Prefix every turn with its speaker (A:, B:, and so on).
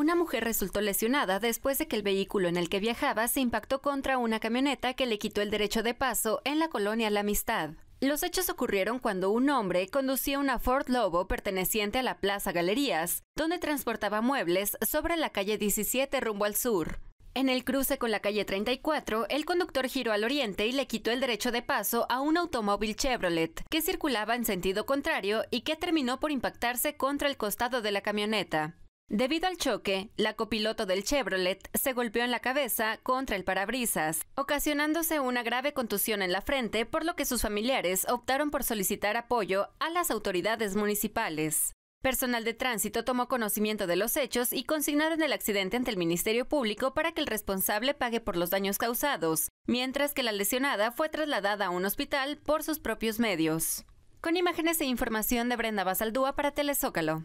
A: Una mujer resultó lesionada después de que el vehículo en el que viajaba se impactó contra una camioneta que le quitó el derecho de paso en la colonia La Amistad. Los hechos ocurrieron cuando un hombre conducía una Ford Lobo perteneciente a la Plaza Galerías, donde transportaba muebles sobre la calle 17 rumbo al sur. En el cruce con la calle 34, el conductor giró al oriente y le quitó el derecho de paso a un automóvil Chevrolet, que circulaba en sentido contrario y que terminó por impactarse contra el costado de la camioneta. Debido al choque, la copiloto del Chevrolet se golpeó en la cabeza contra el parabrisas, ocasionándose una grave contusión en la frente, por lo que sus familiares optaron por solicitar apoyo a las autoridades municipales. Personal de tránsito tomó conocimiento de los hechos y consignaron el accidente ante el Ministerio Público para que el responsable pague por los daños causados, mientras que la lesionada fue trasladada a un hospital por sus propios medios. Con imágenes e información de Brenda Basaldúa para Telezócalo.